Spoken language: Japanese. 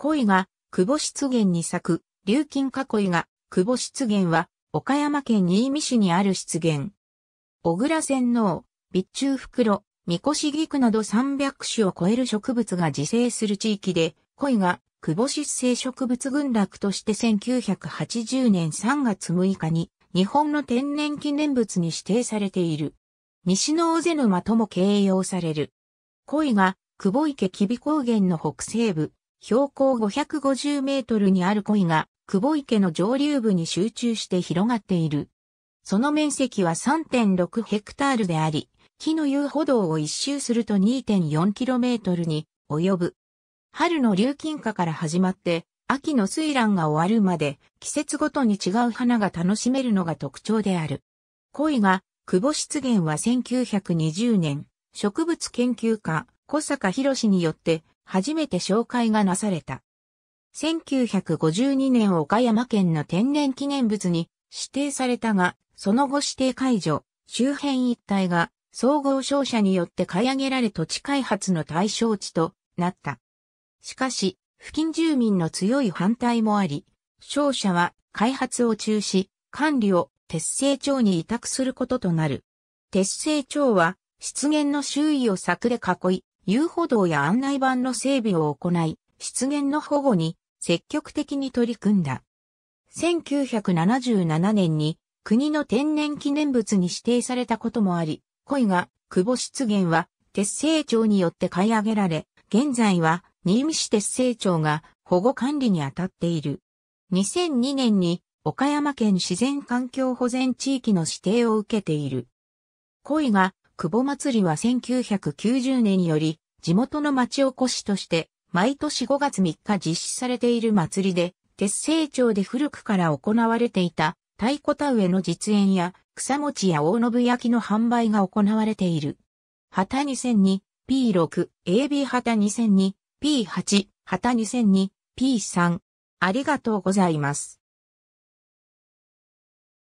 恋が久保湿原に咲く、琉金囲いが久保湿原は岡山県新見市にある湿原。小倉仙王、備中袋、三越菊など300種を超える植物が自生する地域で、恋が久保湿生植物群落として1980年3月6日に日本の天然記念物に指定されている。西の大瀬沼とも形容される。恋が久保池吉備高原の北西部、標高550メートルにある鯉が、久保池の上流部に集中して広がっている。その面積は3.6ヘクタールであり、木の遊歩道を一周すると2 4トルに及ぶ。春の流金花から始まって、秋の水蘭が終わるまで、季節ごとに違う花が楽しめるのが特徴である。鯉が、久保湿原は1920年、植物研究家、小坂博によって初めて紹介がなされた。1952年岡山県の天然記念物に指定されたが、その後指定解除、周辺一帯が総合商社によって買い上げられ土地開発の対象地となった。しかし、付近住民の強い反対もあり、商社は開発を中止、管理を鉄製町に委託することとなる。鉄製町は、湿原の周囲を柵で囲い、遊歩道や案内板の整備を行い、湿原の保護に積極的に取り組んだ。1977年に国の天然記念物に指定されたこともあり、恋が久保湿原は鉄製町によって買い上げられ、現在は新見市鉄製町が保護管理に当たっている。2002年に岡山県自然環境保全地域の指定を受けている。恋が久保祭りは1990年より地元の町おこしとして毎年5月3日実施されている祭りで、鉄成町で古くから行われていた太鼓田植えの実演や草餅や大信焼きの販売が行われている。旗2002、P6、AB 旗2002、P8、旗2002、P3。ありがとうございます。